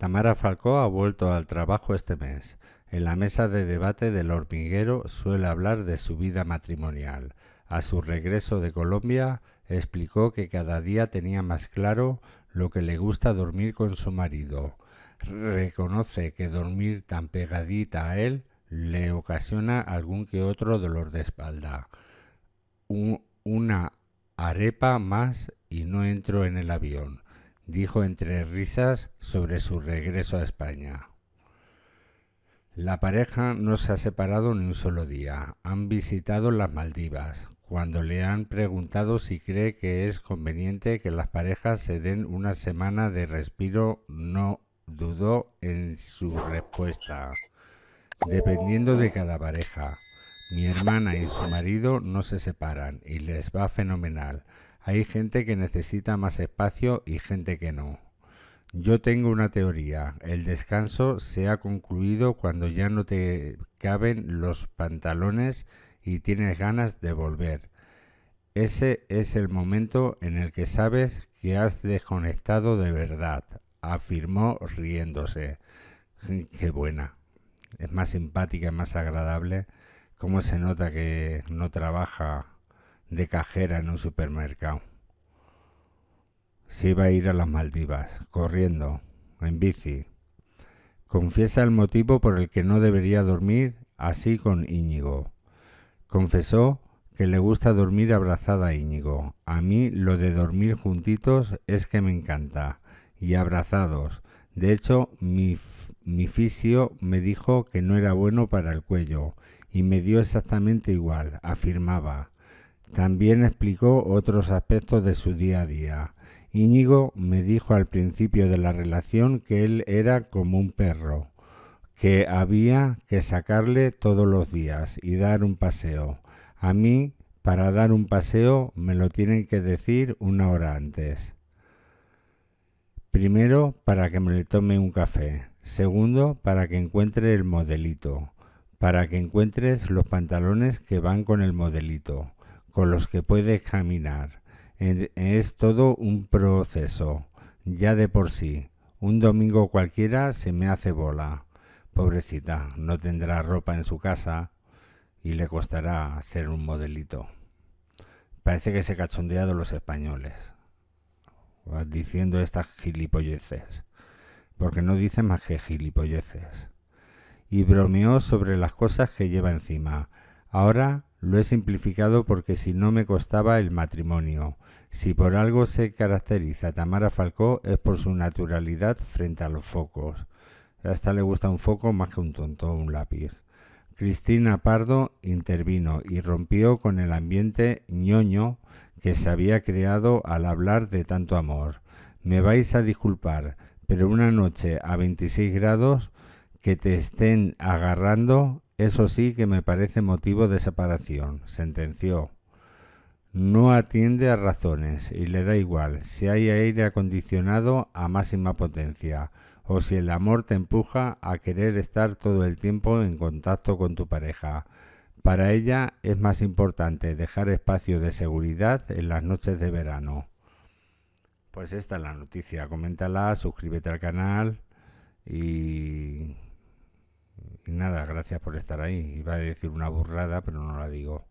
Tamara Falcó ha vuelto al trabajo este mes. En la mesa de debate del hormiguero suele hablar de su vida matrimonial. A su regreso de Colombia explicó que cada día tenía más claro lo que le gusta dormir con su marido. Reconoce que dormir tan pegadita a él le ocasiona algún que otro dolor de espalda. una arepa más y no entro en el avión dijo entre risas sobre su regreso a España. La pareja no se ha separado ni un solo día. Han visitado las Maldivas. Cuando le han preguntado si cree que es conveniente que las parejas se den una semana de respiro, no dudó en su respuesta, dependiendo de cada pareja. Mi hermana y su marido no se separan y les va fenomenal. Hay gente que necesita más espacio y gente que no. Yo tengo una teoría. El descanso se ha concluido cuando ya no te caben los pantalones y tienes ganas de volver. Ese es el momento en el que sabes que has desconectado de verdad, afirmó riéndose. Qué buena. Es más simpática, más agradable. ¿Cómo se nota que no trabaja de cajera en un supermercado. Se iba a ir a las Maldivas, corriendo, en bici. Confiesa el motivo por el que no debería dormir así con Íñigo. Confesó que le gusta dormir abrazada a Íñigo. A mí lo de dormir juntitos es que me encanta. Y abrazados. De hecho, mi, mi fisio me dijo que no era bueno para el cuello. Y me dio exactamente igual, afirmaba. También explicó otros aspectos de su día a día. Íñigo me dijo al principio de la relación que él era como un perro, que había que sacarle todos los días y dar un paseo. A mí, para dar un paseo, me lo tienen que decir una hora antes. Primero, para que me le tome un café. Segundo, para que encuentre el modelito. Para que encuentres los pantalones que van con el modelito con los que puede caminar. Es todo un proceso, ya de por sí. Un domingo cualquiera se me hace bola. Pobrecita, no tendrá ropa en su casa y le costará hacer un modelito. Parece que se cachondea los españoles diciendo estas gilipolleces, porque no dice más que gilipolleces. Y bromeó sobre las cosas que lleva encima. Ahora lo he simplificado porque si no me costaba el matrimonio. Si por algo se caracteriza Tamara Falcó es por su naturalidad frente a los focos. Hasta le gusta un foco más que un tonto un lápiz. Cristina Pardo intervino y rompió con el ambiente ñoño que se había creado al hablar de tanto amor. Me vais a disculpar, pero una noche a 26 grados que te estén agarrando eso sí que me parece motivo de separación, sentenció. No atiende a razones y le da igual si hay aire acondicionado a máxima potencia o si el amor te empuja a querer estar todo el tiempo en contacto con tu pareja. Para ella es más importante dejar espacio de seguridad en las noches de verano. Pues esta es la noticia, coméntala, suscríbete al canal y Nada, gracias por estar ahí. Iba a decir una burrada, pero no la digo.